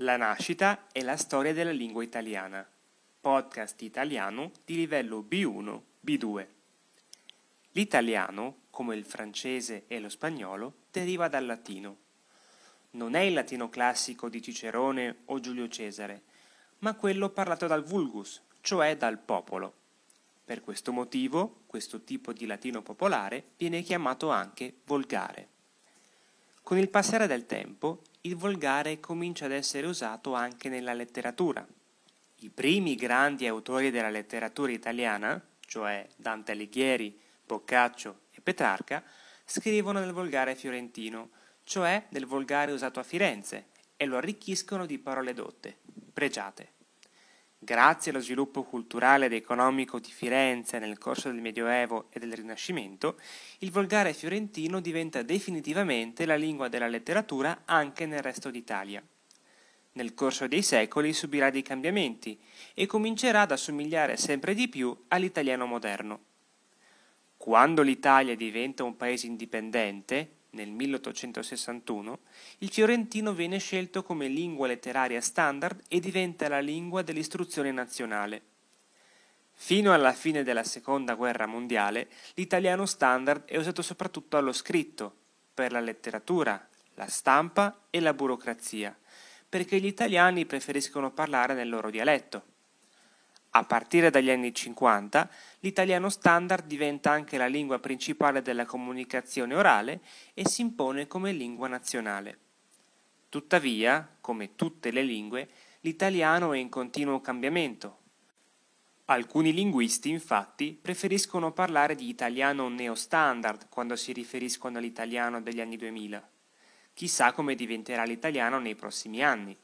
La nascita e la storia della lingua italiana. Podcast italiano di livello B1, B2. L'italiano, come il francese e lo spagnolo, deriva dal latino. Non è il latino classico di Cicerone o Giulio Cesare, ma quello parlato dal vulgus, cioè dal popolo. Per questo motivo, questo tipo di latino popolare viene chiamato anche volgare. Con il passare del tempo, il volgare comincia ad essere usato anche nella letteratura. I primi grandi autori della letteratura italiana, cioè Dante Alighieri, Boccaccio e Petrarca, scrivono nel volgare fiorentino, cioè nel volgare usato a Firenze, e lo arricchiscono di parole dotte, pregiate. Grazie allo sviluppo culturale ed economico di Firenze nel corso del Medioevo e del Rinascimento, il volgare fiorentino diventa definitivamente la lingua della letteratura anche nel resto d'Italia. Nel corso dei secoli subirà dei cambiamenti e comincerà ad assomigliare sempre di più all'italiano moderno. Quando l'Italia diventa un paese indipendente, nel 1861, il fiorentino viene scelto come lingua letteraria standard e diventa la lingua dell'istruzione nazionale. Fino alla fine della Seconda Guerra Mondiale, l'italiano standard è usato soprattutto allo scritto, per la letteratura, la stampa e la burocrazia, perché gli italiani preferiscono parlare nel loro dialetto. A partire dagli anni 50 l'italiano standard diventa anche la lingua principale della comunicazione orale e si impone come lingua nazionale. Tuttavia, come tutte le lingue, l'italiano è in continuo cambiamento. Alcuni linguisti, infatti, preferiscono parlare di italiano neostandard quando si riferiscono all'italiano degli anni 2000. Chissà come diventerà l'italiano nei prossimi anni.